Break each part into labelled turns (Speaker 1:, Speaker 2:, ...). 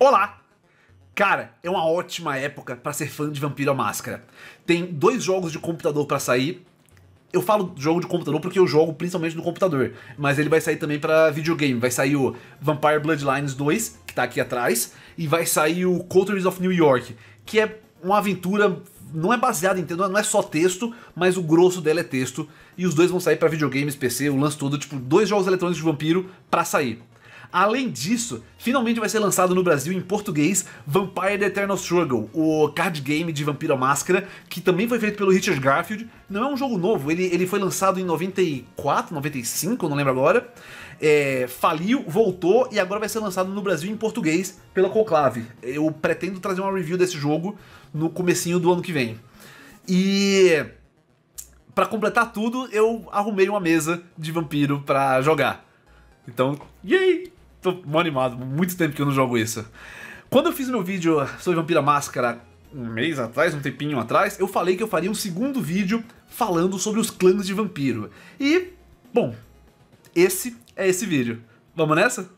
Speaker 1: Olá! Cara, é uma ótima época para ser fã de Vampiro à Máscara. Tem dois jogos de computador para sair. Eu falo jogo de computador porque eu jogo principalmente no computador, mas ele vai sair também para videogame. Vai sair o Vampire Bloodlines 2, que tá aqui atrás, e vai sair o Coteries of New York, que é uma aventura não é baseado em não é só texto, mas o grosso dela é texto. E os dois vão sair para videogames, PC, o lance todo, tipo, dois jogos eletrônicos de vampiro para sair. Além disso, finalmente vai ser lançado no Brasil em português Vampire The Eternal Struggle, o card game de Vampiro Máscara, que também foi feito pelo Richard Garfield. Não é um jogo novo, ele, ele foi lançado em 94, 95, não lembro agora. É, faliu, voltou e agora vai ser lançado no Brasil em português pela Conclave. Eu pretendo trazer uma review desse jogo no comecinho do ano que vem. E para completar tudo, eu arrumei uma mesa de vampiro para jogar. Então, yay! tô mó animado, muito tempo que eu não jogo isso. Quando eu fiz meu vídeo sobre Vampira Máscara um mês atrás, um tempinho atrás, eu falei que eu faria um segundo vídeo falando sobre os clãs de vampiro. E, bom, esse é esse vídeo. Vamos nessa?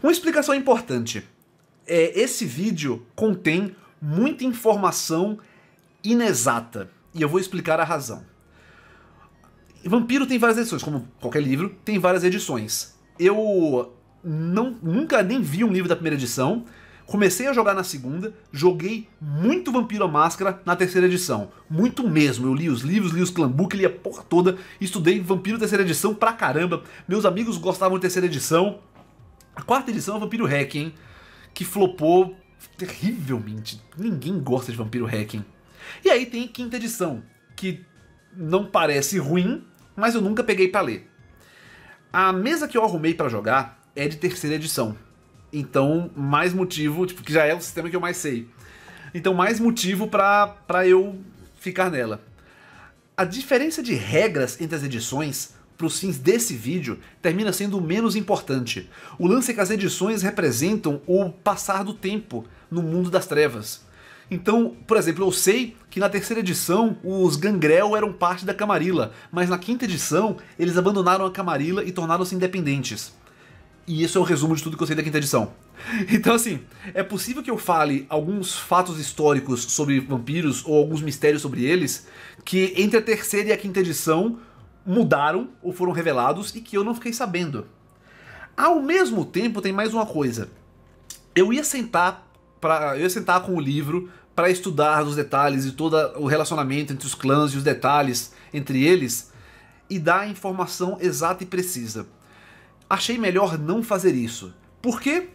Speaker 1: Uma explicação importante. É, esse vídeo contém muita informação inexata. E eu vou explicar a razão. Vampiro tem várias edições, como qualquer livro, tem várias edições. Eu não, nunca nem vi um livro da primeira edição. Comecei a jogar na segunda, joguei muito Vampiro à Máscara na terceira edição. Muito mesmo. Eu li os livros, li os clambuc, li a porra toda, estudei Vampiro terceira edição pra caramba. Meus amigos gostavam de terceira edição. A quarta edição é Vampiro Hacking, que flopou terrivelmente. Ninguém gosta de Vampiro Hacking. E aí tem quinta edição, que não parece ruim, mas eu nunca peguei para ler. A mesa que eu arrumei para jogar é de terceira edição. Então, mais motivo, tipo, que já é o sistema que eu mais sei. Então, mais motivo para eu ficar nela. A diferença de regras entre as edições para os fins desse vídeo termina sendo menos importante. O lance é que as edições representam o passar do tempo no mundo das trevas. Então, por exemplo, eu sei que na terceira edição os Gangrel eram parte da Camarilla, mas na quinta edição eles abandonaram a Camarilla e tornaram-se independentes. E isso é um resumo de tudo que eu sei da quinta edição. Então, assim, é possível que eu fale alguns fatos históricos sobre vampiros ou alguns mistérios sobre eles que entre a terceira e a quinta edição mudaram ou foram revelados e que eu não fiquei sabendo. Ao mesmo tempo, tem mais uma coisa. Eu ia sentar para eu ia sentar com o livro para estudar os detalhes e todo o relacionamento entre os clãs e os detalhes entre eles e dar a informação exata e precisa. Achei melhor não fazer isso. Por quê?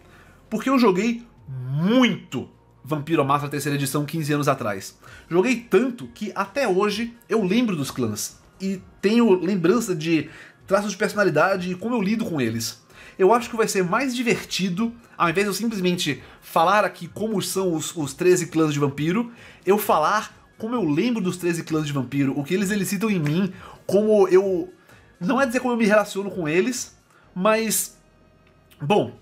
Speaker 1: Porque eu joguei muito Vampiro Massa terceira edição 15 anos atrás. Joguei tanto que até hoje eu lembro dos clãs e tenho lembrança de traços de personalidade e como eu lido com eles eu acho que vai ser mais divertido, ao invés de eu simplesmente falar aqui como são os, os 13 clãs de vampiro, eu falar como eu lembro dos 13 clãs de vampiro, o que eles elicitam em mim, como eu. Não é dizer como eu me relaciono com eles, mas. Bom,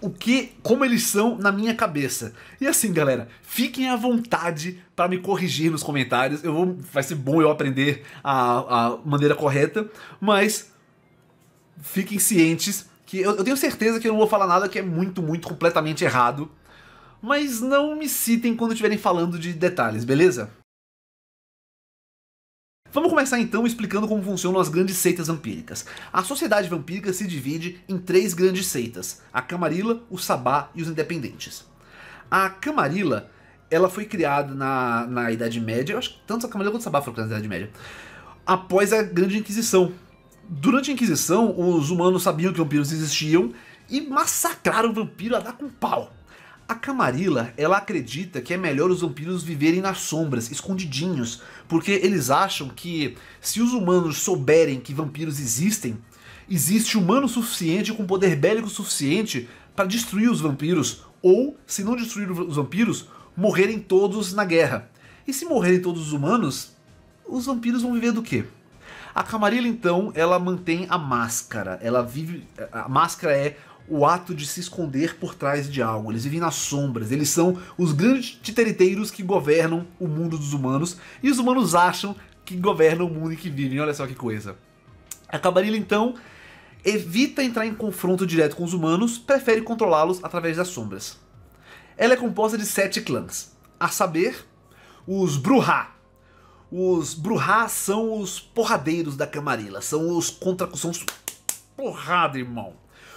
Speaker 1: o que, como eles são na minha cabeça. E assim, galera, fiquem à vontade para me corrigir nos comentários. Eu vou, vai ser bom eu aprender a, a maneira correta, mas fiquem cientes que eu, eu tenho certeza que eu não vou falar nada que é muito, muito completamente errado. Mas não me citem quando estiverem falando de detalhes, beleza? Vamos começar então explicando como funcionam as grandes seitas vampíricas. A sociedade vampírica se divide em três grandes seitas: a Camarilla, o Sabá e os Independentes. A Camarilla ela foi criada na, na Idade Média, eu acho que tanto a Camarilla quanto o Sabá foram criados na Idade Média, após a Grande Inquisição, Durante a Inquisição, os humanos sabiam que vampiros existiam e massacraram o vampiro a dar com pau. A Camarilla, ela acredita que é melhor os vampiros viverem nas sombras, escondidinhos, porque eles acham que se os humanos souberem que vampiros existem, existe humano suficiente com poder bélico suficiente para destruir os vampiros, ou, se não destruir os vampiros, morrerem todos na guerra. E se morrerem todos os humanos, os vampiros vão viver do quê? A Camarilla, então, ela mantém a máscara. Ela vive. A máscara é o ato de se esconder por trás de algo. Eles vivem nas sombras, eles são os grandes titeriteiros que governam o mundo dos humanos, e os humanos acham que governam o mundo em que vivem. Olha só que coisa. A Camarilla, então, evita entrar em confronto direto com os humanos, prefere controlá-los através das sombras. Ela é composta de sete clãs, a saber, os Bruhá, os bruhás são os porradeiros da Camarilla, são os contra. são os. porrada, irmão.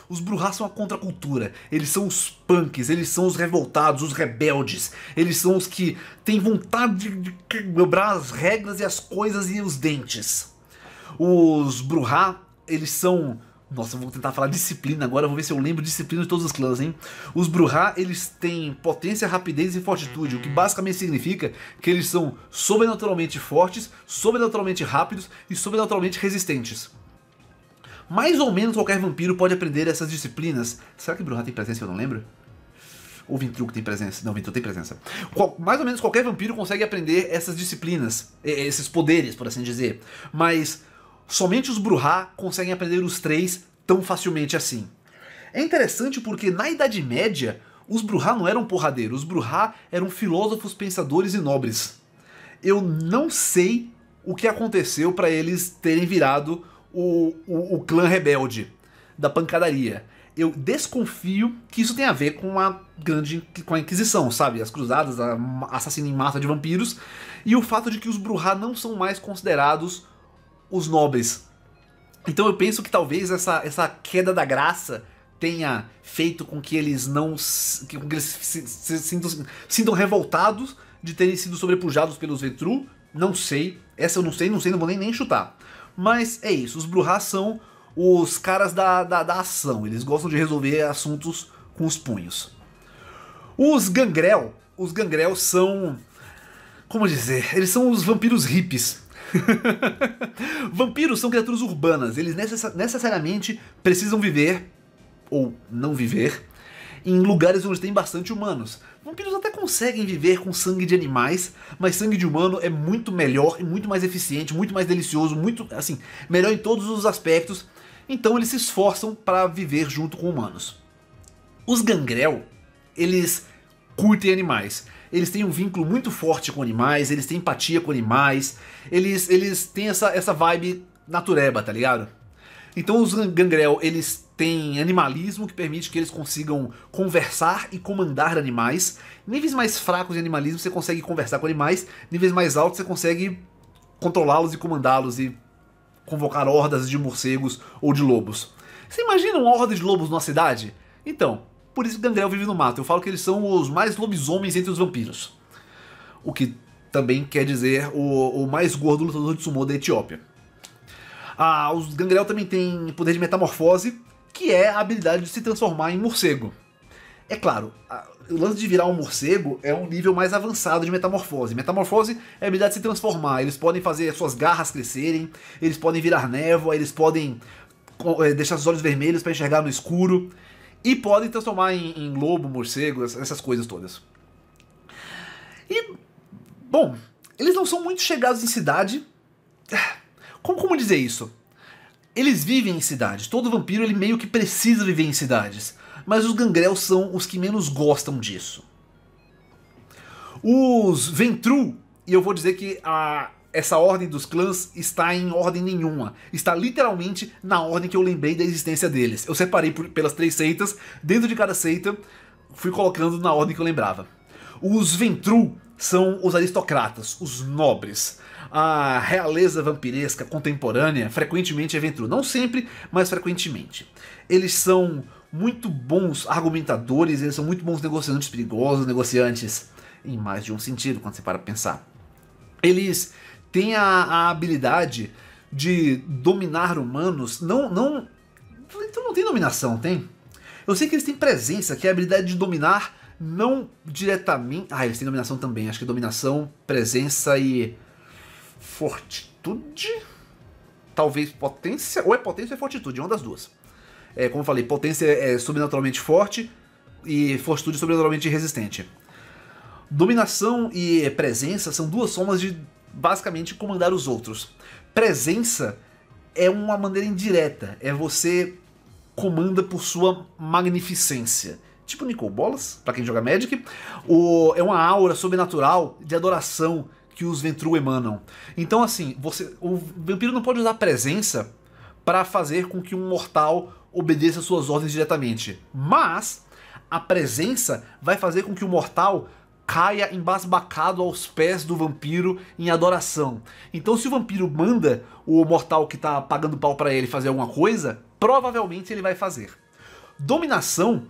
Speaker 1: Os bruhás são a contracultura, eles são os punks, eles são os revoltados, os rebeldes, eles são os que têm vontade de quebrar as regras e as coisas e os dentes. Os bruhás eles são nossa, vou tentar falar disciplina agora, vou ver se eu lembro disciplina de todos os clãs, hein? Os Bruhá, eles têm potência, rapidez e fortitude, o que basicamente significa que eles são sobrenaturalmente fortes, sobrenaturalmente rápidos e sobrenaturalmente resistentes. Mais ou menos qualquer vampiro pode aprender essas disciplinas. Será que Bruhá tem presença eu não lembro? Ou Ventru tem presença? Não, Ventru tem presença. Qual, mais ou menos qualquer vampiro consegue aprender essas disciplinas, esses poderes, por assim dizer. Mas Somente os Bruhá conseguem aprender os três tão facilmente assim. É interessante porque na Idade Média, os Bruhá não eram porradeiros, os Bruhá eram filósofos, pensadores e nobres. Eu não sei o que aconteceu para eles terem virado o, o, o clã rebelde da pancadaria eu desconfio que isso tem a ver com a grande com a Inquisição, sabe? As cruzadas, assassino em massa de vampiros, e o fato de que os Bruhá não são mais considerados os nobres. Então eu penso que talvez essa, essa queda da graça tenha feito com que eles não que, eles se, se, sintam, sintam revoltados de terem sido sobrepujados pelos Vetru. Não sei, essa eu não sei, não sei, não vou nem, nem chutar. Mas é isso, os Bruhas são os caras da, da, da, ação, eles gostam de resolver assuntos com os punhos. Os Gangrel, os Gangrel são. Como dizer? Eles são os vampiros hippies. Vampiros são criaturas urbanas, eles necessariamente precisam viver, ou não viver, em lugares onde tem bastante humanos. Vampiros até conseguem viver com sangue de animais, mas sangue de humano é muito melhor e muito mais eficiente, muito mais delicioso, muito, assim, melhor em todos os aspectos. Então eles se esforçam para viver junto com humanos. Os gangrel, eles curtem animais eles têm um vínculo muito forte com animais, eles têm empatia com animais, eles, eles têm essa, essa vibe natureba, tá ligado? Então os gangrel, eles têm animalismo que permite que eles consigam conversar e comandar animais. Níveis mais fracos de animalismo você consegue conversar com animais, níveis mais altos você consegue controlá-los e comandá-los e convocar hordas de morcegos ou de lobos. Você imagina uma horda de lobos numa cidade? Então, por isso que Gangrel vive no mato. Eu falo que eles são os mais lobisomens entre os vampiros. O que também quer dizer o, o mais gordo lutador de sumô da Etiópia. Ah, os Gangrel também têm poder de metamorfose, que é a habilidade de se transformar em morcego. É claro, a, o lance de virar um morcego é um nível mais avançado de metamorfose. Metamorfose é a habilidade de se transformar. Eles podem fazer suas garras crescerem, eles podem virar névoa, eles podem eh, deixar seus olhos vermelhos para enxergar no escuro. E podem transformar em, em lobo, morcego, essas coisas todas. E, bom, eles não são muito chegados em cidade. Como, como dizer isso? Eles vivem em cidades. Todo vampiro ele meio que precisa viver em cidades. Mas os gangrels são os que menos gostam disso. Os Ventru, e eu vou dizer que a, essa ordem dos clãs está em ordem nenhuma. Está literalmente na ordem que eu lembrei da existência deles. Eu separei por, pelas três seitas, dentro de cada seita fui colocando na ordem que eu lembrava. Os Ventru são os aristocratas, os nobres. A realeza vampiresca contemporânea frequentemente é Ventru. Não sempre, mas frequentemente. Eles são muito bons argumentadores, eles são muito bons negociantes perigosos, negociantes em mais de um sentido, quando você para pensar. Eles tem a, a habilidade de dominar humanos. Não, não. Então não tem dominação, tem? Eu sei que eles têm presença, que é a habilidade de dominar não diretamente. Ah, eles têm dominação também. Acho que é dominação, presença e. Fortitude? Talvez potência. Ou é potência ou é fortitude, uma das duas. É, como eu falei, potência é, é sobrenaturalmente forte e fortitude é sobrenaturalmente resistente. Dominação e presença são duas formas de basicamente comandar os outros. Presença é uma maneira indireta, é você comanda por sua magnificência. Tipo Nicol Bolas, para quem joga Magic, o, é uma aura sobrenatural de adoração que os Ventru emanam. Então, assim, você, o vampiro não pode usar presença para fazer com que um mortal obedeça suas ordens diretamente, mas a presença vai fazer com que o mortal caia embasbacado aos pés do vampiro em adoração. Então, se o vampiro manda o mortal que tá pagando pau para ele fazer alguma coisa, provavelmente ele vai fazer. Dominação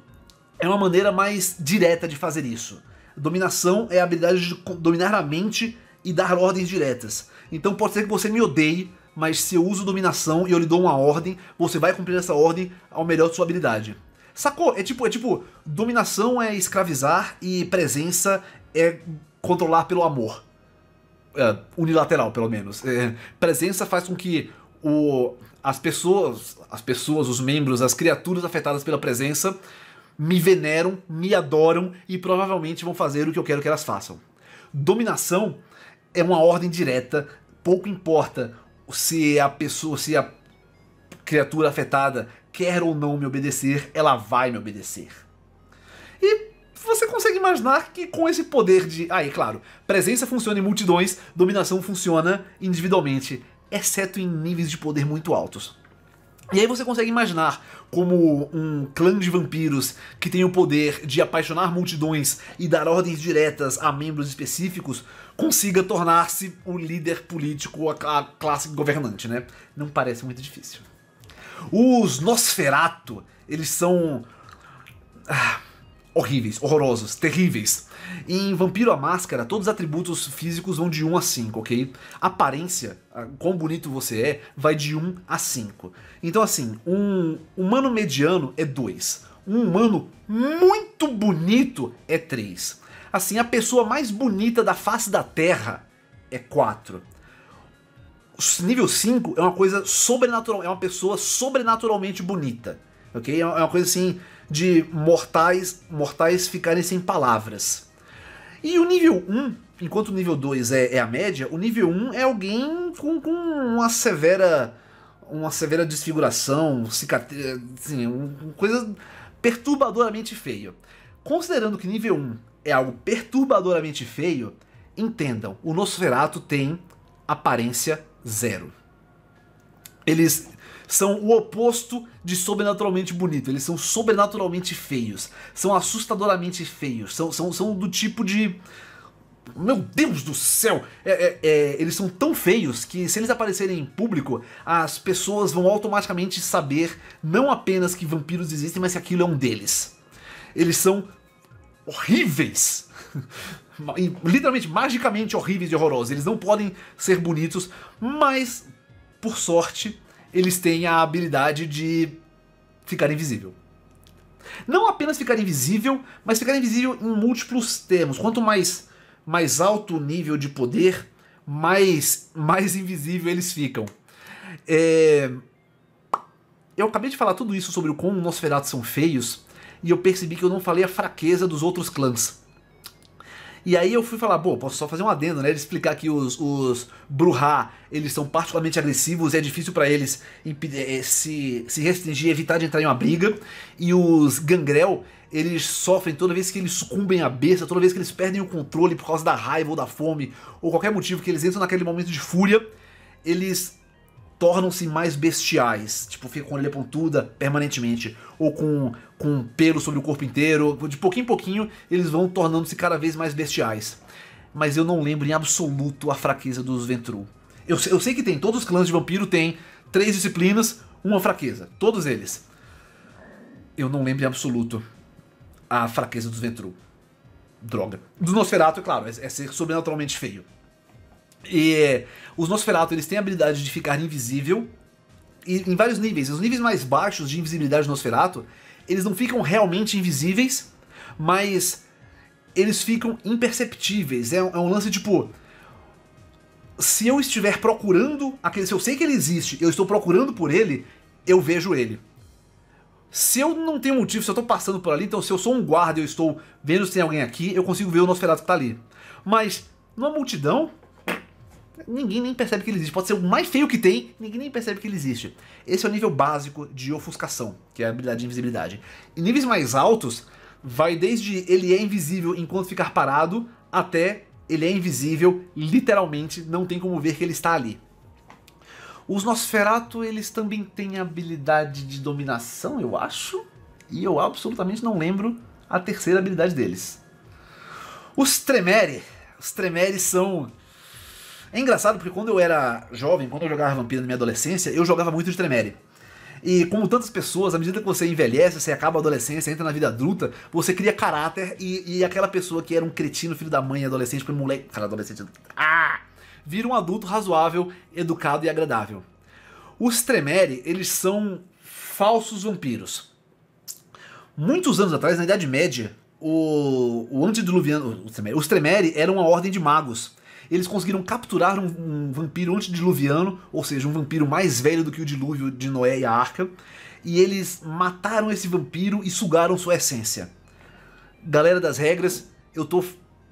Speaker 1: é uma maneira mais direta de fazer isso. Dominação é a habilidade de dominar a mente e dar ordens diretas. Então pode ser que você me odeie, mas se eu uso dominação e eu lhe dou uma ordem, você vai cumprir essa ordem ao melhor de sua habilidade. Sacou? É tipo, é tipo, dominação é escravizar e presença é controlar pelo amor. É, unilateral, pelo menos. É, presença faz com que o, as pessoas, as pessoas, os membros, as criaturas afetadas pela presença me veneram, me adoram e provavelmente vão fazer o que eu quero que elas façam. Dominação é uma ordem direta, pouco importa se a pessoa, se a criatura afetada quer ou não me obedecer, ela vai me obedecer. E você consegue imaginar que com esse poder de. Aí, é claro, presença funciona em multidões, dominação funciona individualmente, exceto em níveis de poder muito altos. E aí você consegue imaginar como um clã de vampiros que tem o poder de apaixonar multidões e dar ordens diretas a membros específicos consiga tornar-se o líder político, a classe governante, né? Não parece muito difícil. Os Nosferato, eles são. Ah, horríveis, horrorosos, terríveis. Em Vampiro a Máscara, todos os atributos físicos vão de 1 a 5, ok? Aparência, ah, quão bonito você é, vai de 1 a 5. Então, assim, um humano mediano é 2. Um humano muito bonito é 3. Assim, a pessoa mais bonita da face da Terra é 4 nível 5 é uma coisa sobrenatural, é uma pessoa sobrenaturalmente bonita, ok? É uma coisa assim de mortais, mortais ficarem sem palavras. E o nível 1, enquanto o nível 2 é, é a média, o nível 1 é alguém com, com uma severa uma severa desfiguração, cicatriz, assim, uma coisa perturbadoramente feia. Considerando que nível 1 é algo perturbadoramente feio, entendam, o Nosferatu tem aparência zero. Eles são o oposto de sobrenaturalmente bonito. Eles são sobrenaturalmente feios. São assustadoramente feios. São, são, são do tipo de. Meu Deus do céu! É, é, é, eles são tão feios que, se eles aparecerem em público, as pessoas vão automaticamente saber não apenas que vampiros existem, mas que aquilo é um deles. Eles são horríveis. literalmente magicamente horríveis e horrorosos. Eles não podem ser bonitos, mas por sorte eles têm a habilidade de ficar invisível. Não apenas ficar invisível, mas ficar invisível em múltiplos termos. Quanto mais mais alto o nível de poder, mais mais invisível eles ficam. É... Eu acabei de falar tudo isso sobre o como Nosferatu são feios e eu percebi que eu não falei a fraqueza dos outros clãs. E aí eu fui falar, pô, posso só fazer um adendo, né? explicar que os, os Bruhá, eles são particularmente agressivos e é difícil para eles eh, eh, se, se restringir, evitar de entrar em uma briga. E os Gangrel, eles sofrem toda vez que eles sucumbem à besta, toda vez que eles perdem o controle por causa da raiva ou da fome, ou qualquer motivo que eles entram naquele momento de fúria, eles tornam-se mais bestiais. Tipo, ficam com a orelha pontuda permanentemente. Ou com, com pelo sobre o corpo inteiro. De pouquinho em pouquinho, eles vão tornando-se cada vez mais bestiais. Mas eu não lembro em absoluto a fraqueza dos Ventru. Eu, eu sei que tem, todos os clãs de vampiro têm três disciplinas, uma fraqueza. Todos eles. Eu não lembro em absoluto a fraqueza dos Ventru. Droga. Do Nosferatu, é claro, é, é ser sobrenaturalmente feio. E os Nosferatu eles têm a habilidade de ficar invisível e, em vários níveis. Os níveis mais baixos de invisibilidade do Nosferatu, eles não ficam realmente invisíveis, mas eles ficam imperceptíveis. É um, é um lance tipo. Se eu estiver procurando aquele. Se eu sei que ele existe, eu estou procurando por ele, eu vejo ele. Se eu não tenho motivo, se eu estou passando por ali, então se eu sou um guarda e eu estou vendo se tem alguém aqui, eu consigo ver o Nosferatu que está ali. Mas numa multidão, ninguém nem percebe que ele existe. Pode ser o mais feio que tem, ninguém nem percebe que ele existe. Esse é o nível básico de ofuscação, que é a habilidade de invisibilidade. Em níveis mais altos, vai desde ele é invisível enquanto ficar parado, até ele é invisível, literalmente, não tem como ver que ele está ali. Os Nosferatu, eles também têm habilidade de dominação, eu acho, e eu absolutamente não lembro a terceira habilidade deles. Os Tremere. Os Tremere são é engraçado porque quando eu era jovem, quando eu jogava Vampiro na minha adolescência, eu jogava muito de Tremere. E como tantas pessoas, à medida que você envelhece, você acaba a adolescência, entra na vida adulta, você cria caráter e, e aquela pessoa que era um cretino, filho da mãe, adolescente, porque moleque. Cara, adolescente. Ah! Vira um adulto razoável, educado e agradável. Os Tremere, eles são falsos vampiros. Muitos anos atrás, na Idade Média, o, o antediluviano. Os Tremere, os Tremere eram uma ordem de magos eles conseguiram capturar um, um vampiro antediluviano, ou seja, um vampiro mais velho do que o dilúvio de Noé e a Arca, e eles mataram esse vampiro e sugaram sua essência. Galera das regras, eu tô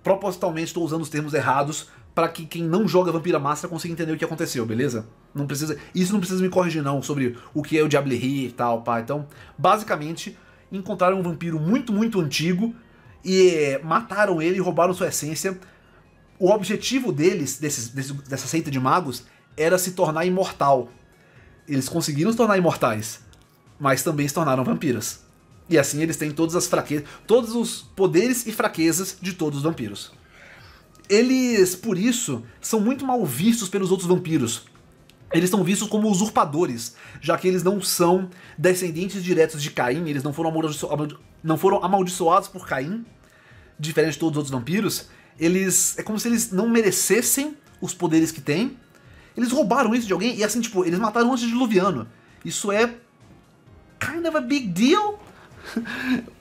Speaker 1: propositalmente estou usando os termos errados para que quem não joga Vampira Máscara consiga entender o que aconteceu, beleza? Não precisa, isso não precisa me corrigir não sobre o que é o Diablerie e tal, pá. Então, basicamente, encontraram um vampiro muito, muito antigo e eh, mataram ele, e roubaram sua essência o objetivo deles, desses, desse, dessa seita de magos, era se tornar imortal. Eles conseguiram se tornar imortais, mas também se tornaram vampiros. E assim eles têm todas as fraquezas, todos os poderes e fraquezas de todos os vampiros. Eles, por isso, são muito mal vistos pelos outros vampiros. Eles são vistos como usurpadores, já que eles não são descendentes diretos de Caim, eles não foram, amaldiço não foram amaldiçoados por Caim, diferente de todos os outros vampiros, eles. É como se eles não merecessem os poderes que têm. Eles roubaram isso de alguém e assim, tipo, eles mataram um Luviano. Isso é. kind of a big deal.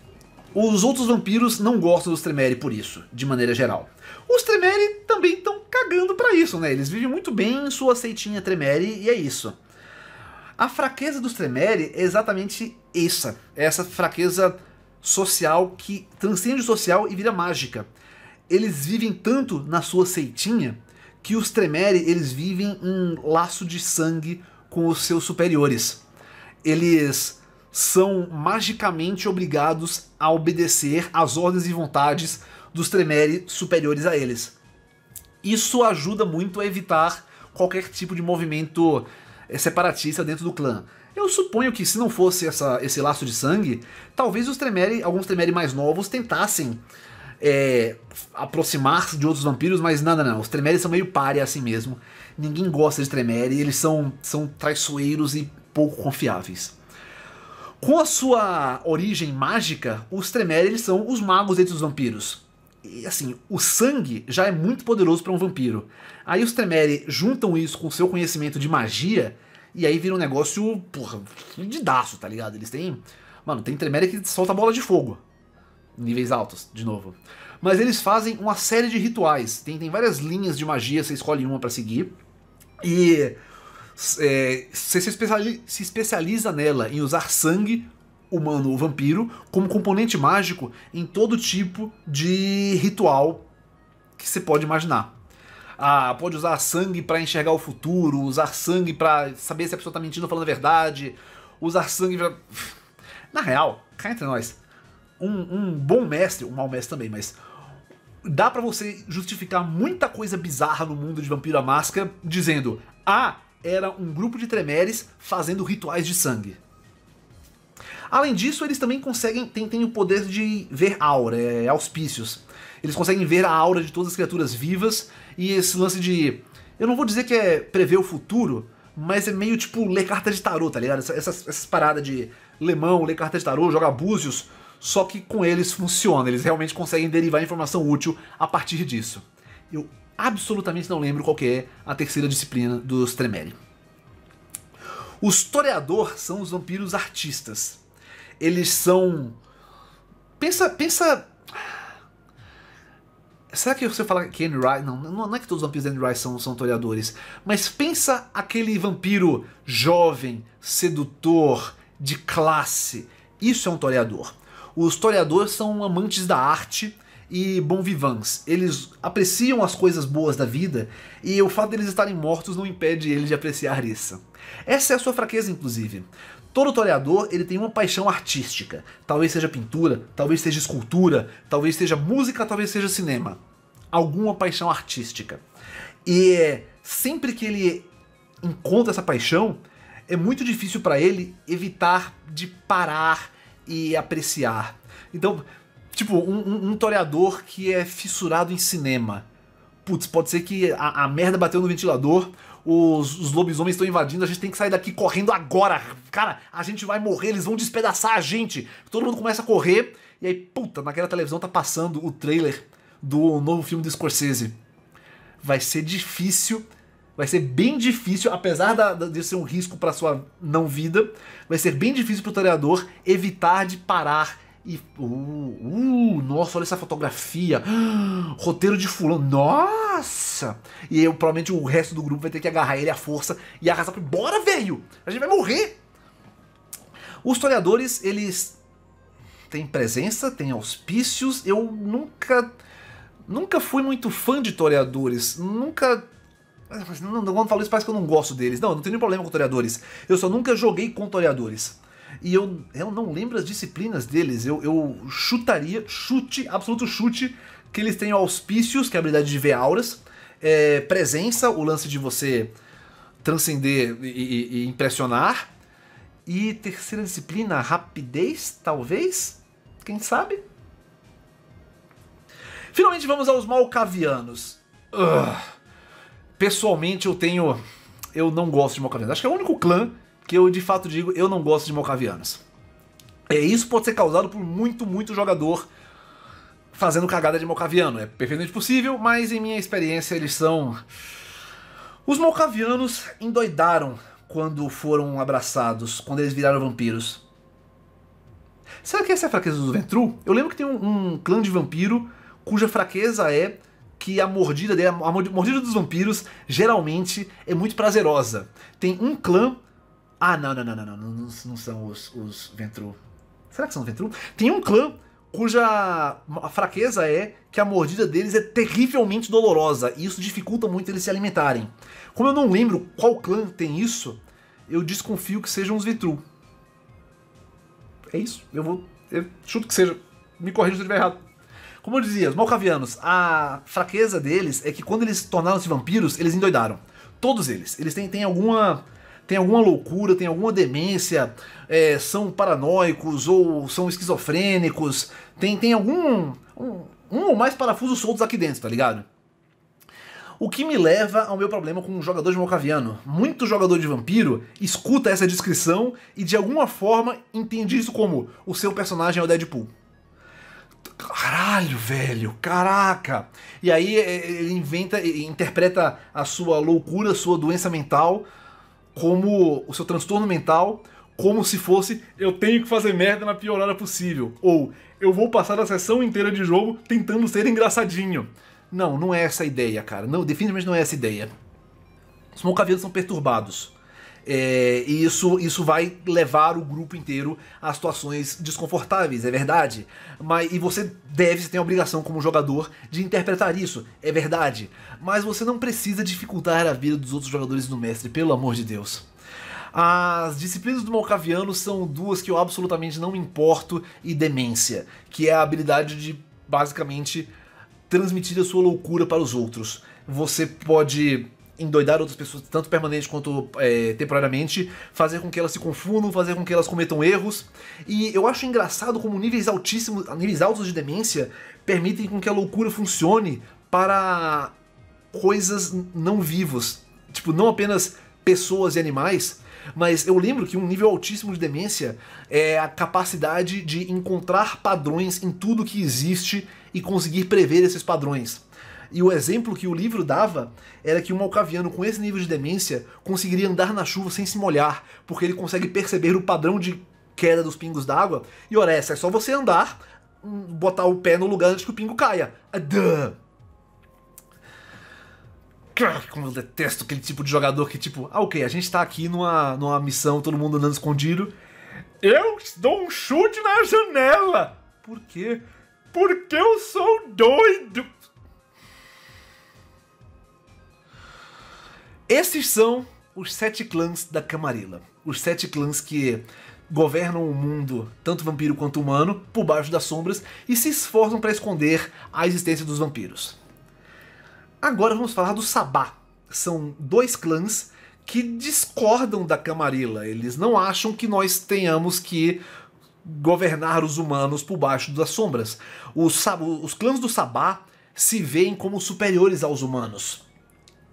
Speaker 1: Os outros vampiros não gostam dos Tremere por isso, de maneira geral. Os Tremere também estão cagando para isso, né? Eles vivem muito bem em sua seitinha Tremere e é isso. A fraqueza dos Tremere é exatamente essa, é essa fraqueza social que transcende o social e vira mágica eles vivem tanto na sua seitinha que os Tremere eles vivem um laço de sangue com os seus superiores. Eles são magicamente obrigados a obedecer às ordens e vontades dos Tremere superiores a eles. Isso ajuda muito a evitar qualquer tipo de movimento eh, separatista dentro do clã. Eu suponho que se não fosse essa, esse laço de sangue, talvez os Tremere, alguns Tremere mais novos tentassem é, aproximar-se de outros vampiros, mas nada não. Os Tremere são meio párea assim mesmo. Ninguém gosta de Tremere, eles são, são traiçoeiros e pouco confiáveis. Com a sua origem mágica, os Tremere eles são os magos entre os vampiros. E assim, o sangue já é muito poderoso para um vampiro. Aí os Tremere juntam isso com seu conhecimento de magia, e aí vira um negócio, porra, de daço, tá ligado? Eles têm. Mano, tem Tremere que solta bola de fogo níveis altos, de novo. Mas eles fazem uma série de rituais. Tem, tem várias linhas de magia, você escolhe uma para seguir. E é, você se, especializa, se especializa nela em usar sangue humano ou vampiro como componente mágico em todo tipo de ritual que você pode imaginar. Ah, pode usar sangue para enxergar o futuro, usar sangue para saber se a pessoa tá mentindo ou falando a verdade, usar sangue pra... Na real, cá entre nós, um, um bom mestre, um mau mestre também, mas dá para você justificar muita coisa bizarra no mundo de Vampiro à Máscara dizendo: "Ah, era um grupo de tremeres fazendo rituais de sangue". Além disso, eles também conseguem têm, têm o poder de ver aura, é, é, auspícios. Eles conseguem ver a aura de todas as criaturas vivas e esse lance de eu não vou dizer que é prever o futuro, mas é meio tipo ler carta de tarô, tá ligado? Essas, essas, paradas de lemão, ler carta de tarô, jogar búzios, só que com eles funciona, eles realmente conseguem derivar informação útil a partir disso. Eu absolutamente não lembro qual é a terceira disciplina dos Tremere. Os Toreador são os vampiros artistas. Eles são. Pensa. pensa... Será que você fala que Anne Rice. Não, não é que todos os vampiros da Anne Rice são, são toreadores. Mas pensa aquele vampiro jovem, sedutor, de classe. Isso é um toreador. Os historiadores são amantes da arte e bom vivants. Eles apreciam as coisas boas da vida e o fato deles estarem mortos não impede eles de apreciar isso. Essa é a sua fraqueza, inclusive. Todo toreador ele tem uma paixão artística. Talvez seja pintura, talvez seja escultura, talvez seja música, talvez seja cinema. Alguma paixão artística. E é, sempre que ele encontra essa paixão, é muito difícil para ele evitar de parar e apreciar. Então, tipo, um, um toreador que é fissurado em cinema. Putz, pode ser que a, a merda bateu no ventilador, os, os lobisomens estão invadindo, a gente tem que sair daqui correndo agora. Cara, a gente vai morrer, eles vão despedaçar a gente. Todo mundo começa a correr, e aí, puta, naquela televisão tá passando o trailer do novo filme do Scorsese. Vai ser difícil Vai ser bem difícil, apesar da, de ser um risco para sua não vida, vai ser bem difícil para o toreador evitar de parar e. Uh, uh, nossa, olha essa fotografia! roteiro de fulano, nossa! E eu provavelmente o resto do grupo vai ter que agarrar ele à força e arrasar. Bora, velho! A gente vai morrer! Os toreadores, eles têm presença, têm auspícios. Eu nunca. Nunca fui muito fã de toreadores. Nunca Assim, não, quando falo isso parece que eu não gosto deles. Não, eu não tenho nenhum problema com toreadores. Eu só nunca joguei com toreadores. E eu, eu não lembro as disciplinas deles. Eu, eu chutaria, chute, absoluto chute, que eles têm auspícios, que é a habilidade de ver auras, é, presença, o lance de você transcender e, e, e impressionar. E terceira disciplina, rapidez, talvez? Quem sabe? Finalmente vamos aos malcavianos. Ugh pessoalmente eu tenho. Eu não gosto de mocavianos. Acho que é o único clã que eu de fato digo eu não gosto de mocavianos. É, isso pode ser causado por muito, muito jogador fazendo cagada de mocaviano, É perfeitamente possível, mas em minha experiência eles são. Os mocavianos endoidaram quando foram abraçados, quando eles viraram vampiros. Será que essa é a fraqueza do Ventru? Eu lembro que tem um, um clã de vampiro cuja fraqueza é que a mordida dele, a mordida dos vampiros, geralmente é muito prazerosa. Tem um clã. Ah, não, não, não, não, não, não, não, não são os, os Ventru. Será que são os Ventru? Tem um clã cuja fraqueza é que a mordida deles é terrivelmente dolorosa e isso dificulta muito eles se alimentarem. Como eu não lembro qual clã tem isso, eu desconfio que sejam os Vitru. É isso. Eu vou. Eu chuto que seja. Me corrija se eu estiver errado. Como eu dizia, os malcavianos, a fraqueza deles é que quando eles tornaram-se vampiros, eles endoidaram. Todos eles. Eles têm, têm alguma. Tem alguma loucura, tem alguma demência, é, são paranoicos ou são esquizofrênicos, tem, tem algum. Um, um ou mais parafusos soltos aqui dentro, tá ligado? O que me leva ao meu problema com um jogador de Malcaviano. Muito jogador de vampiro escuta essa descrição e de alguma forma entende isso como o seu personagem é o Deadpool. Caralho, velho, caraca! E aí é, é, ele inventa e interpreta a sua loucura, a sua doença mental, como o seu transtorno mental, como se fosse eu tenho que fazer merda na pior hora possível. Ou eu vou passar a sessão inteira de jogo tentando ser engraçadinho. Não, não é essa a ideia, cara. Não, definitivamente não é essa a ideia. Os mocavianos são perturbados. É, e isso, isso vai levar o grupo inteiro a situações desconfortáveis, é verdade. Mas, e você deve, você tem a obrigação como jogador de interpretar isso, é verdade. Mas você não precisa dificultar a vida dos outros jogadores do mestre, pelo amor de Deus. As disciplinas do Malcaviano são duas que eu absolutamente não importo e demência, que é a habilidade de basicamente transmitir a sua loucura para os outros. Você pode endoidar outras pessoas, tanto permanente quanto é, temporariamente, fazer com que elas se confundam, fazer com que elas cometam erros. E eu acho engraçado como níveis altíssimos, níveis altos de demência permitem com que a loucura funcione para coisas não vivos, tipo não apenas pessoas e animais, mas eu lembro que um nível altíssimo de demência é a capacidade de encontrar padrões em tudo que existe e conseguir prever esses padrões. E o exemplo que o livro dava era que um malcaviano com esse nível de demência conseguiria andar na chuva sem se molhar, porque ele consegue perceber o padrão de queda dos pingos d'água. E ora, essa é só você andar, hum, botar o pé no lugar antes que o pingo caia. Como eu detesto aquele tipo de jogador que, tipo, ah, ok, a gente tá aqui numa, numa missão, todo mundo andando escondido. Eu dou um chute na janela! Por quê? Porque eu sou doido! Esses são os sete clãs da Camarilla. Os sete clãs que governam o mundo, tanto vampiro quanto humano, por baixo das sombras e se esforçam para esconder a existência dos vampiros. Agora vamos falar do Sabá. São dois clãs que discordam da Camarilla. Eles não acham que nós tenhamos que governar os humanos por baixo das sombras. Os, os clãs do Sabá se veem como superiores aos humanos.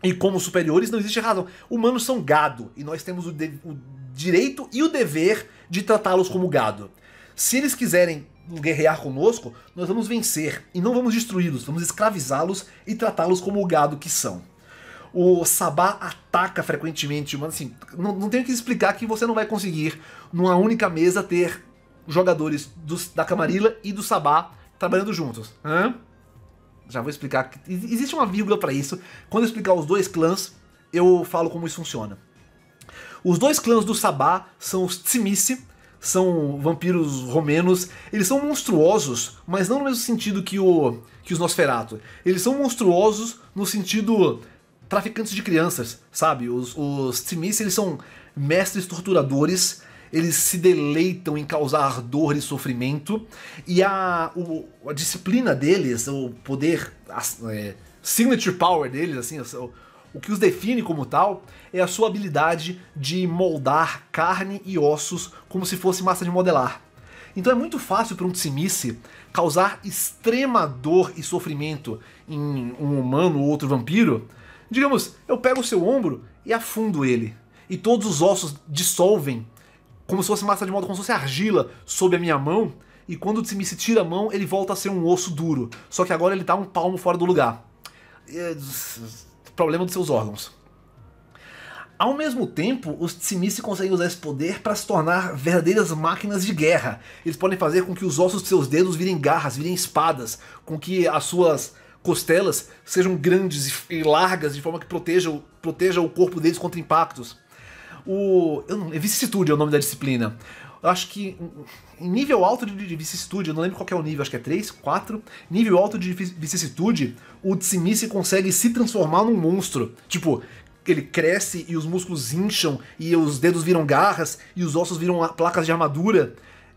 Speaker 1: E como superiores, não existe razão. Humanos são gado, e nós temos o, o direito e o dever de tratá-los como gado. Se eles quiserem guerrear conosco, nós vamos vencer e não vamos destruí-los, vamos escravizá-los e tratá-los como o gado que são. O Sabá ataca frequentemente, mas assim, não, não tenho que explicar que você não vai conseguir, numa única mesa, ter jogadores da Camarilla e do Sabá trabalhando juntos. Hã? Já vou explicar. Existe uma vírgula para isso. Quando eu explicar os dois clãs, eu falo como isso funciona. Os dois clãs do Sabá são os Tsimisi, são vampiros romenos. Eles são monstruosos, mas não no mesmo sentido que, o, que os Nosferatu. Eles são monstruosos no sentido traficantes de crianças, sabe? Os, os Tsimisi, eles são mestres torturadores eles se deleitam em causar dor e sofrimento, e a, o, a disciplina deles, o poder, a, é, signature power deles, assim, o, o que os define como tal, é a sua habilidade de moldar carne e ossos como se fosse massa de modelar. Então é muito fácil para um Tsimice causar extrema dor e sofrimento em um humano ou outro vampiro. Digamos, eu pego o seu ombro e afundo ele, e todos os ossos dissolvem como se fosse massa de modo como se fosse argila sob a minha mão. E quando se me se tira a mão, ele volta a ser um osso duro. Só que agora ele está um palmo fora do lugar. É, problema dos seus órgãos. Ao mesmo tempo, os Tsimisi conseguem usar esse poder para se tornar verdadeiras máquinas de guerra. Eles podem fazer com que os ossos de seus dedos virem garras, virem espadas, com que as suas costelas sejam grandes e largas, de forma que proteja, proteja o corpo deles contra impactos o. Eu não, é vicissitude é o nome da disciplina. Eu acho que em nível alto de vicissitude, eu não lembro qual é o nível, acho que é 3, 4. Nível alto de vicissitude, o Tsimisi consegue se transformar num monstro. Tipo, ele cresce e os músculos incham, e os dedos viram garras, e os ossos viram placas de armadura.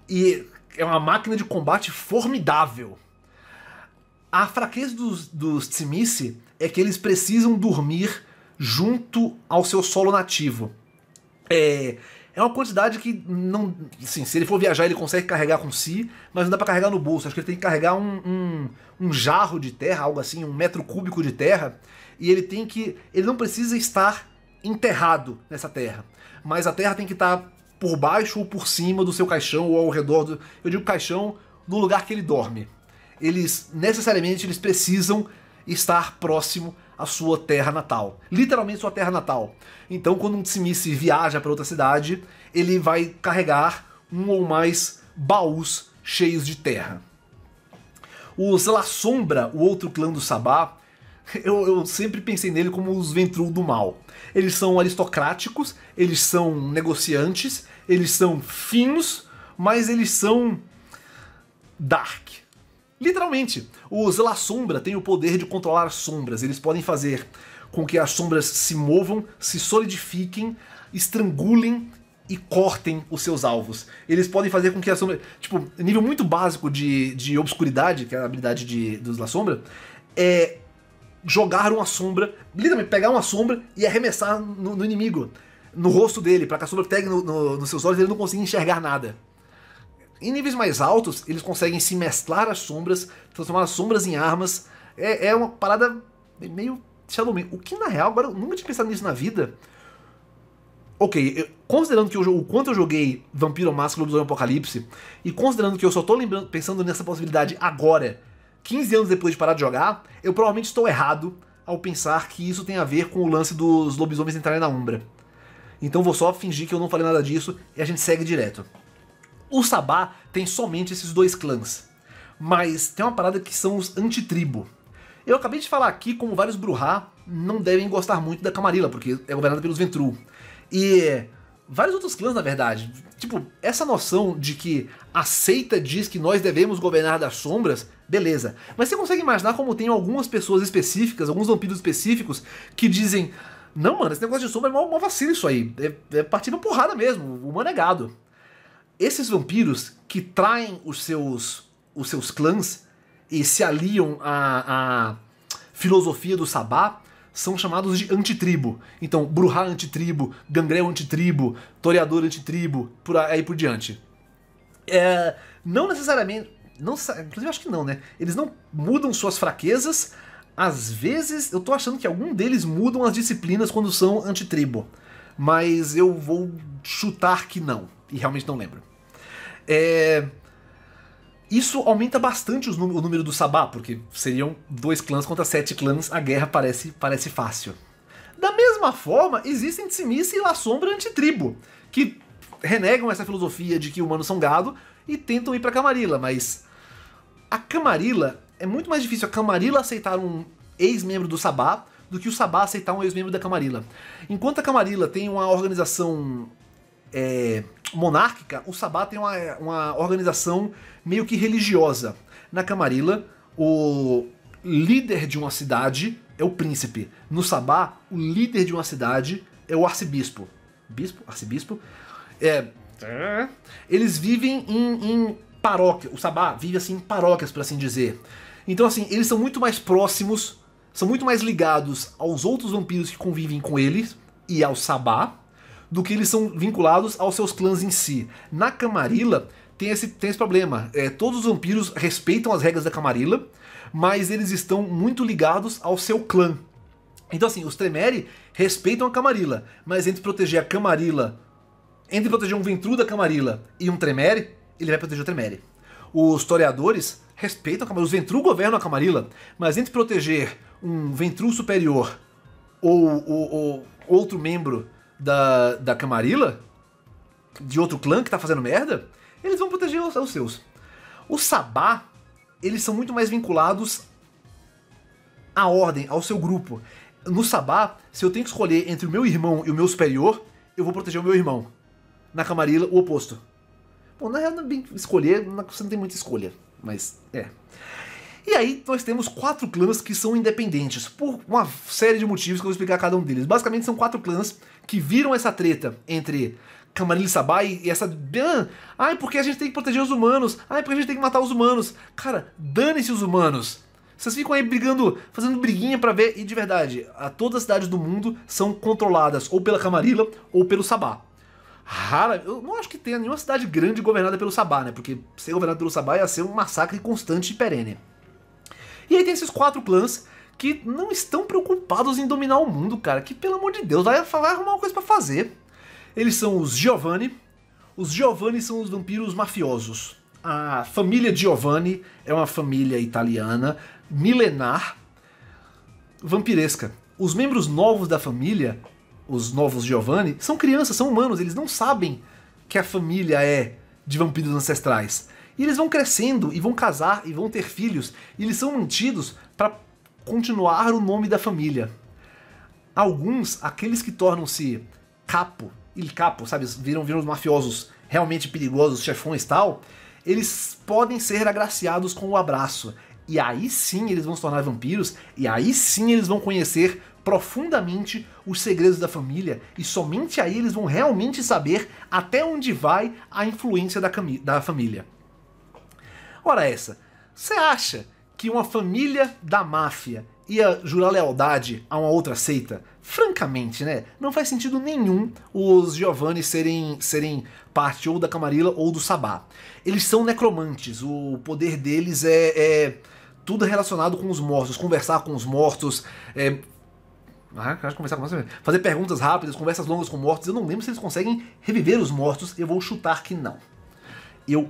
Speaker 1: E é uma máquina de combate formidável. A fraqueza dos, dos Tsimisi é que eles precisam dormir junto ao seu solo nativo. É, é uma quantidade que não. sim. se ele for viajar, ele consegue carregar com si, mas não dá para carregar no bolso. Acho que ele tem que carregar um, um, um, jarro de terra, algo assim, um metro cúbico de terra. E ele tem que. Ele não precisa estar enterrado nessa terra. Mas a terra tem que estar tá por baixo ou por cima do seu caixão ou ao redor do. Eu digo caixão no lugar que ele dorme. Eles necessariamente eles precisam estar próximo a sua terra natal. Literalmente sua terra natal. Então, quando um Tsimisi viaja para outra cidade, ele vai carregar um ou mais baús cheios de terra. Os La Sombra, o outro clã do Sabá, eu, eu, sempre pensei nele como os Ventru do Mal. Eles são aristocráticos, eles são negociantes, eles são finos, mas eles são dark. Literalmente, os La Sombra têm o poder de controlar sombras. Eles podem fazer com que as sombras se movam, se solidifiquem, estrangulem e cortem os seus alvos. Eles podem fazer com que a sombra. Tipo, nível muito básico de, de obscuridade, que é a habilidade de, dos La Sombra, é jogar uma sombra, literalmente pegar uma sombra e arremessar no, no inimigo, no rosto dele, para que a sombra pegue no, no, nos seus olhos e ele não consiga enxergar nada. Em níveis mais altos, eles conseguem se mesclar as sombras, transformar as sombras em armas. É, é uma parada meio Shadow O que, na real, agora eu nunca tinha pensado nisso na vida. Ok, eu, considerando que eu, o quanto eu joguei Vampiro Máscara Lobisomem Apocalipse, e considerando que eu só tô lembrando, pensando nessa possibilidade agora, 15 anos depois de parar de jogar, eu provavelmente estou errado ao pensar que isso tem a ver com o lance dos lobisomens entrarem na Umbra. Então vou só fingir que eu não falei nada disso e a gente segue direto. O Sabá tem somente esses dois clãs. Mas tem uma parada que são os antitribo. Eu acabei de falar aqui como vários Bruhá não devem gostar muito da Camarilla, porque é governada pelos Ventru. E vários outros clãs, na verdade. Tipo, essa noção de que a seita diz que nós devemos governar das sombras, beleza. Mas você consegue imaginar como tem algumas pessoas específicas, alguns vampiros específicos, que dizem: Não, mano, esse negócio de sombra é mó, mó vacilo isso aí. É, é partir pra porrada mesmo, o humano é gado esses vampiros que traem os seus, os seus clãs e se aliam à, à filosofia do Sabá são chamados de antitribo. Então, Bruhá antitribo, Gangrel antitribo, Toreador antitribo, por aí por diante. É, não necessariamente. Não, inclusive, acho que não, né? Eles não mudam suas fraquezas. Às vezes, eu tô achando que algum deles mudam as disciplinas quando são antitribo. Mas eu vou chutar que não e realmente não lembro. É... Isso aumenta bastante o número do Sabá, porque seriam dois clãs contra sete clãs, a guerra parece, parece fácil. Da mesma forma, existem Tsimice e La Sombra antitribo, que renegam essa filosofia de que humanos são gado e tentam ir pra Camarilla, mas a Camarilla é muito mais difícil a Camarilla aceitar um ex-membro do Sabá do que o Sabá aceitar um ex-membro da Camarilla. Enquanto a Camarilla tem uma organização é, monárquica, o Sabá tem uma, uma organização meio que religiosa. Na Camarilla, o líder de uma cidade é o príncipe. No Sabá, o líder de uma cidade é o arcebispo. Bispo? Arcebispo? É. Eles vivem em, em paróquia. O Sabá vive assim em paróquias, por assim dizer. Então, assim, eles são muito mais próximos, são muito mais ligados aos outros vampiros que convivem com eles e ao Sabá do que eles são vinculados aos seus clãs em si. Na Camarilla tem esse, tem esse problema. É, todos os vampiros respeitam as regras da Camarilla, mas eles estão muito ligados ao seu clã. Então assim, os Tremere respeitam a Camarilla, mas entre proteger a Camarilla, entre proteger um Ventru da Camarilla e um Tremere, ele vai proteger o Tremere. Os Toreadores respeitam a Camarilla, os Ventru governam a Camarilla, mas entre proteger um Ventru superior ou, ou, ou outro membro da, da Camarilla, de outro clã que tá fazendo merda, eles vão proteger os, os seus. O Sabá, eles são muito mais vinculados à ordem, ao seu grupo. No Sabá, se eu tenho que escolher entre o meu irmão e o meu superior, eu vou proteger o meu irmão. Na Camarilla, o oposto. Bom, na real, não é bem escolher, você não tem muita escolha, mas é. E aí nós temos quatro clãs que são independentes, por uma série de motivos que eu vou explicar cada um deles. Basicamente são quatro clãs que viram essa treta entre Camarilla Sabai e essa. Ai, porque a gente tem que proteger os humanos. Ai, porque a gente tem que matar os humanos. Cara, dane-se os humanos. Vocês ficam aí brigando, fazendo briguinha para ver, e de verdade, a todas as cidades do mundo são controladas ou pela Camarilla ou pelo Sabá. Rara, eu não acho que tenha nenhuma cidade grande governada pelo Sabá, né? Porque ser governado pelo Sabá ia ser um massacre constante e perene. E aí tem esses quatro clãs que não estão preocupados em dominar o mundo, cara. Que pelo amor de Deus, vai, vai arrumar uma coisa para fazer. Eles são os Giovanni. Os Giovanni são os vampiros mafiosos. A família Giovanni é uma família italiana milenar vampiresca. Os membros novos da família, os novos Giovanni, são crianças, são humanos, eles não sabem que a família é de vampiros ancestrais. E eles vão crescendo e vão casar e vão ter filhos, e eles são mantidos para continuar o nome da família. Alguns, aqueles que tornam-se capo, il capo, sabe, viram, viram os mafiosos realmente perigosos, chefões tal, eles podem ser agraciados com o abraço. E aí sim eles vão se tornar vampiros, e aí sim eles vão conhecer profundamente os segredos da família, e somente aí eles vão realmente saber até onde vai a influência da, da família. Ora essa, você acha que uma família da máfia ia jurar lealdade a uma outra seita? Francamente, né? Não faz sentido nenhum os Giovanni serem, serem parte ou da Camarilla ou do Sabá. Eles são necromantes, o poder deles é, é tudo relacionado com os mortos, conversar com os mortos, é, ah, conversar com você. Fazer perguntas rápidas, conversas longas com mortos. Eu não lembro se eles conseguem reviver os mortos. Eu vou chutar que não. Eu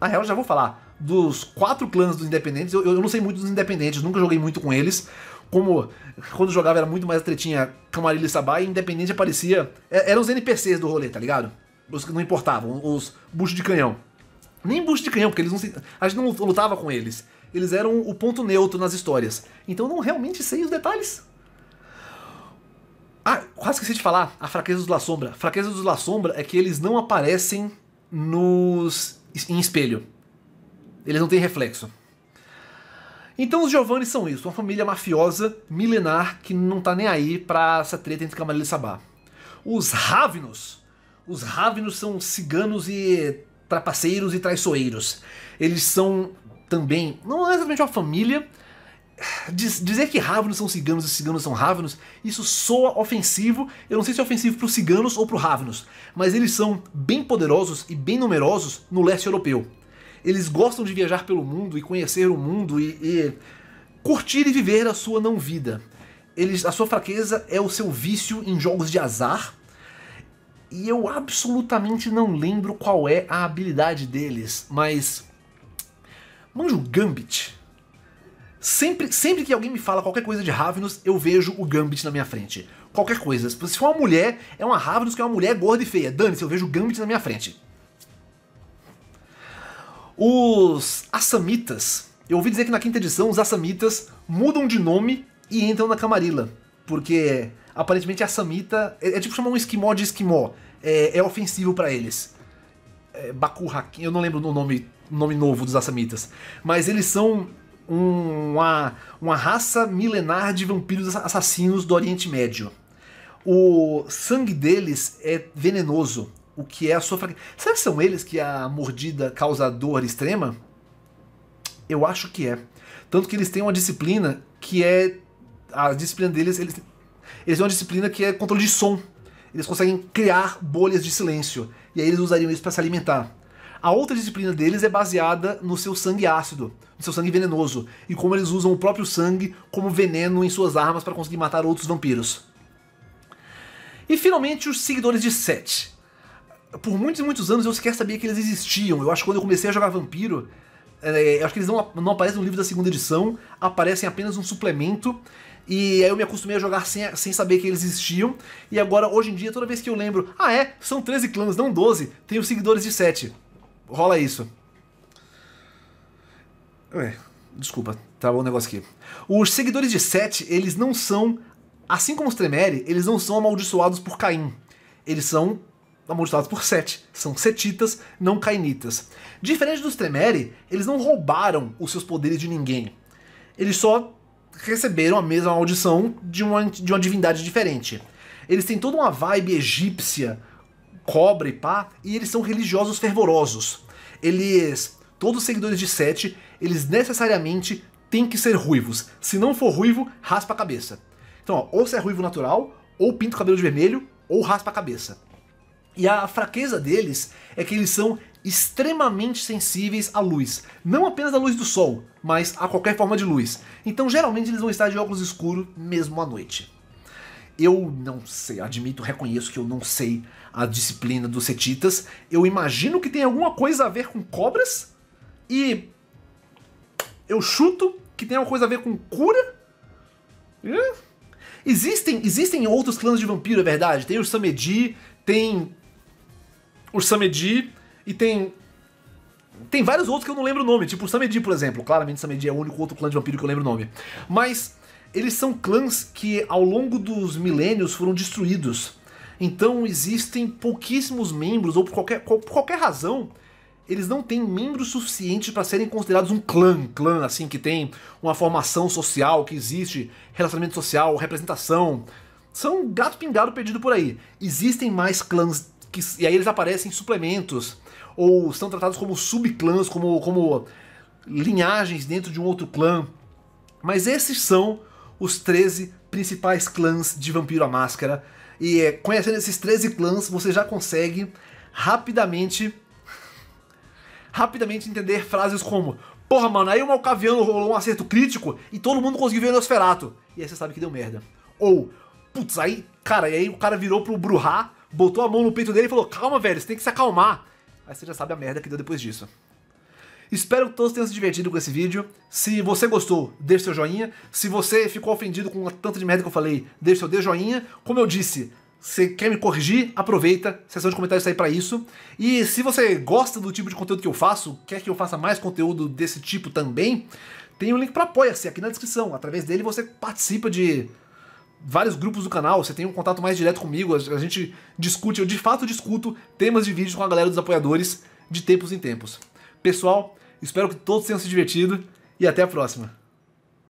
Speaker 1: na real, já vou falar. Dos quatro clãs dos independentes, eu, eu não sei muito dos independentes, nunca joguei muito com eles. Como quando jogava era muito mais tretinha Camarilha e Sabá, e independente aparecia. É, eram os NPCs do rolê, tá ligado? Os que não importavam, os buchos de canhão. Nem bucho de canhão, porque eles não se, a gente não lutava com eles. Eles eram o ponto neutro nas histórias. Então eu não realmente sei os detalhes. Ah, quase esqueci de falar a fraqueza dos La Sombra. A fraqueza dos La Sombra é que eles não aparecem nos em espelho. Eles não têm reflexo. Então os Giovanni são isso, uma família mafiosa, milenar, que não tá nem aí pra essa treta entre Camarilla e Sabá. Os Ravenos, os Ravenos são ciganos e trapaceiros e traiçoeiros. Eles são também, não é exatamente uma família, Diz, dizer que ravenos são ciganos e ciganos são ravenos, isso soa ofensivo. Eu não sei se é ofensivo para os ciganos ou para os ravenos, mas eles são bem poderosos e bem numerosos no leste europeu. Eles gostam de viajar pelo mundo e conhecer o mundo e, e curtir e viver a sua não vida. Eles, a sua fraqueza é o seu vício em jogos de azar. E eu absolutamente não lembro qual é a habilidade deles, mas. Manjo Gambit Sempre, sempre que alguém me fala qualquer coisa de Ravenous, eu vejo o Gambit na minha frente. Qualquer coisa. Se for uma mulher, é uma Ravenous que é uma mulher gorda e feia. Dane-se, eu vejo o Gambit na minha frente. Os Assamitas. Eu ouvi dizer que na quinta edição os Assamitas mudam de nome e entram na Camarilla. Porque aparentemente Assamita. É, é tipo chamar um esquimó de esquimó. É, é ofensivo para eles. É, Baku Hakim, eu não lembro o nome, nome novo dos Assamitas. Mas eles são uma, uma raça milenar de vampiros assassinos do Oriente Médio. O sangue deles é venenoso, o que é a sua fraqueza. Será que são eles que a mordida causa dor extrema? Eu acho que é. Tanto que eles têm uma disciplina que é. A disciplina deles, eles, eles têm uma disciplina que é controle de som. Eles conseguem criar bolhas de silêncio. E aí eles usariam isso para se alimentar. A outra disciplina deles é baseada no seu sangue ácido de seu sangue venenoso, e como eles usam o próprio sangue como veneno em suas armas para conseguir matar outros vampiros. E finalmente, os seguidores de Set. Por muitos e muitos anos eu sequer sabia que eles existiam. Eu acho que quando eu comecei a jogar Vampiro, é, é acho que eles não, não aparecem no livro da segunda edição, aparecem apenas um suplemento. E aí eu me acostumei a jogar sem, sem saber que eles existiam. E agora, hoje em dia, toda vez que eu lembro, ah é, são 13 clãs, não 12, tenho seguidores de 7. Rola isso. Ué, desculpa, travou um negócio aqui. Os seguidores de Sete, eles não são. Assim como os Tremere, eles não são amaldiçoados por Caim. Eles são amaldiçoados por Sete. São setitas, não cainitas. Diferente dos Tremere, eles não roubaram os seus poderes de ninguém. Eles só receberam a mesma maldição de uma, de uma divindade diferente. Eles têm toda uma vibe egípcia, cobra e pá, e eles são religiosos fervorosos. Eles todos os seguidores de Sete, eles necessariamente têm que ser ruivos. Se não for ruivo, raspa a cabeça. Então, ó, ou você é ruivo natural, ou pinta o cabelo de vermelho, ou raspa a cabeça. E a fraqueza deles é que eles são extremamente sensíveis à luz, não apenas à luz do sol, mas a qualquer forma de luz. Então, geralmente eles vão estar de óculos escuros mesmo à noite. Eu não sei, admito, reconheço que eu não sei a disciplina dos setitas. Eu imagino que tem alguma coisa a ver com cobras, e eu chuto que tem alguma coisa a ver com cura. Existem, existem outros clãs de vampiro, é verdade. Tem o Samedi, tem o Samedi e tem tem vários outros que eu não lembro o nome, tipo o Samedi, por exemplo. Claramente o Samedi é o único outro clã de vampiro que eu lembro o nome. Mas eles são clãs que ao longo dos milênios foram destruídos. Então existem pouquíssimos membros, ou por qualquer, por qualquer razão, eles não têm membros suficientes para serem considerados um clã, clã assim que tem uma formação social, que existe relacionamento social, representação. São gato pingado perdido por aí. Existem mais clãs que, e aí eles aparecem em suplementos ou são tratados como subclãs, como como linhagens dentro de um outro clã. Mas esses são os 13 principais clãs de Vampiro à Máscara. E é, conhecendo esses 13 clãs, você já consegue rapidamente rapidamente entender frases como Porra, mano, aí o Malcaviano rolou um acerto crítico e todo mundo conseguiu ver o Nosferato. E aí você sabe que deu merda. Ou, putz, aí, cara, e aí o cara virou pro Bruhá, botou a mão no peito dele e falou, calma, velho, você tem que se acalmar. Aí você já sabe a merda que deu depois disso. Espero que todos tenham se divertido com esse vídeo. Se você gostou, deixe seu joinha. Se você ficou ofendido com a tanta de merda que eu falei, deixe seu de joinha. Como eu disse, você quer me corrigir, aproveita, seção de comentários está aí para isso. E se você gosta do tipo de conteúdo que eu faço, quer que eu faça mais conteúdo desse tipo também, tem um link para Apoia-se aqui na descrição. Através dele você participa de vários grupos do canal, você tem um contato mais direto comigo, a gente discute, eu de fato discuto temas de vídeo com a galera dos apoiadores de tempos em tempos. Pessoal, espero que todos tenham se divertido e até a próxima.